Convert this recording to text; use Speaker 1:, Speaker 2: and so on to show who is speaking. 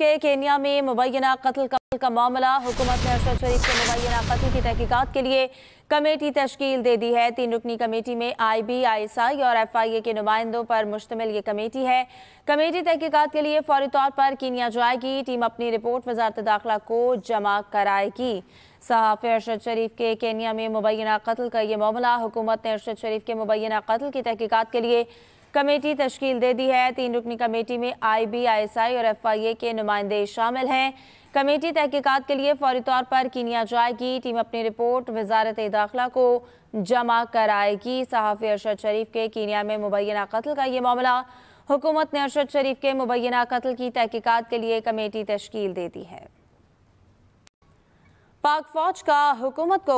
Speaker 1: के केनिया में मुबैना कत्ल कत्ल का मामला हुकूमत ने अरशद शरीफ के मुबैना कत्ल की तहकीकत के लिए कमेटी तश्कील दे दी है तीन रुकनी कमेटी में आई बी आई एस आई और एफ आई ए के नुमाइंदों पर मुश्तमिल ये कमेटी है कमेटी तहकीकत के लिए फौरी तौर पर कीनिया जाएगी टीम अपनी रिपोर्ट वजारत दाखिला को जमा कराएगी सहाफ़ अरशद शरीफ के केनिया में मुबैना कत्ल का ये मामला हुकूमत ने अरशद शरीफ के मुबैना कत्ल की तहकीकत के लिए कमेटी तश्कील दे दी है तीन रुकनी कमेटी में आई बी आई एस आई और एफ आई ए के नुमाइंदे शामिल हैं कमेटी तहकीकत के लिए फौरी तौर पर कीनिया जाएगी टीम अपनी रिपोर्ट वजारत दाखिला को जमा कराएगी सहाफ़ी अरशद शरीफ के कीनिया में मुबैना कत्ल का ये मामला हुकूमत ने अरशद शरीफ के मुबैना कत्ल की तहकीकत के लिए
Speaker 2: कमेटी तश्कील दे दी है पाक फौज का हुकूमत को